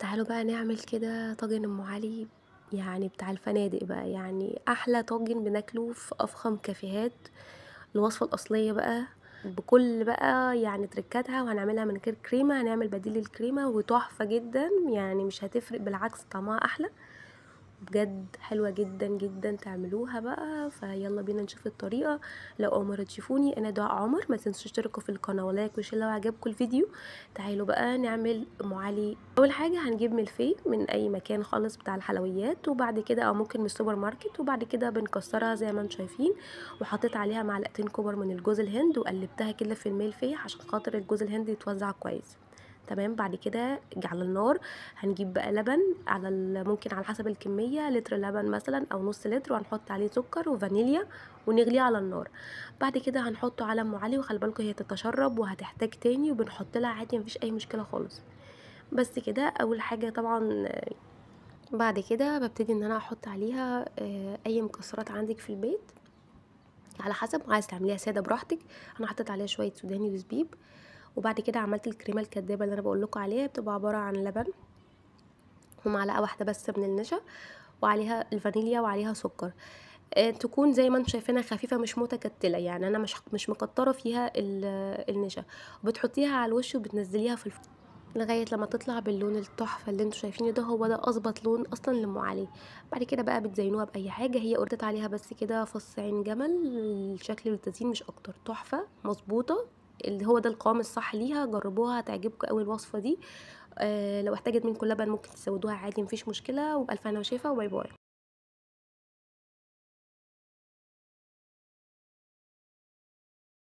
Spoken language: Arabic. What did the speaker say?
تعالوا بقى نعمل كده طاجن ام علي يعني بتاع الفنادق بقى يعني احلى طاجن بناكله في افخم كافيهات الوصفه الاصليه بقى بكل بقى يعني تركاتها وهنعملها من غير كريمه هنعمل بديل الكريمه وتحفه جدا يعني مش هتفرق بالعكس طعمها احلى بجد حلوة جدا جدا تعملوها بقى فيلا بينا نشوف الطريقة لو أول مرة تشوفوني أنا دعاء عمر ما تنسوا تشتركوا في القناة ولايك وشير لو عجبكم الفيديو تعالوا بقى نعمل معالي أول حاجة هنجيب ملفيه من أي مكان خالص بتاع الحلويات وبعد كده أو ممكن من السوبر ماركت وبعد كده بنكسرها زي ما انتم شايفين وحطيت عليها معلقتين كبر من الجوز الهند وقلبتها كده في الملفيه عشان خاطر الجوز الهند يتوزع كويس تمام بعد كده على النار هنجيب بقى لبن على ممكن على حسب الكميه لتر لبن مثلا او نص لتر وهنحط عليه سكر وفانيليا ونغليه على النار بعد كده هنحطه على ام علي وخلي بالكم هي تتشرب وهتحتاج تاني وبنحط لها عادي مفيش اي مشكله خالص بس كده اول حاجه طبعا بعد كده ببتدي ان انا احط عليها آه، اي مكسرات عندك في البيت على حسب عايز تعمليها ساده براحتك انا حطيت عليها شويه سوداني وزبيب وبعد كده عملت الكريمه الكدابه اللي انا بقول لكم عليها بتبقى عباره عن لبن ومعلقه واحده بس من النشا وعليها الفانيليا وعليها سكر آه، تكون زي ما انتم شايفينها خفيفه مش متكتله يعني انا مش مش مكتره فيها النشا وبتحطيها على الوش وبتنزليها في الفرن لغايه لما تطلع باللون التحفه اللي انتم شايفينه ده هو ده اظبط لون اصلا للمعالي بعد كده بقى بتزينوها باي حاجه هي قردت عليها بس كده فص عين جمل الشكل التزيين مش اكتر تحفه مظبوطه اللي هو ده القوام الصح ليها جربوها هتعجبكم قوي الوصفه دي آه، لو احتاجت منكم لبن ممكن تزودوها عادي مفيش مشكله وبالف هنا وشفا وباي باي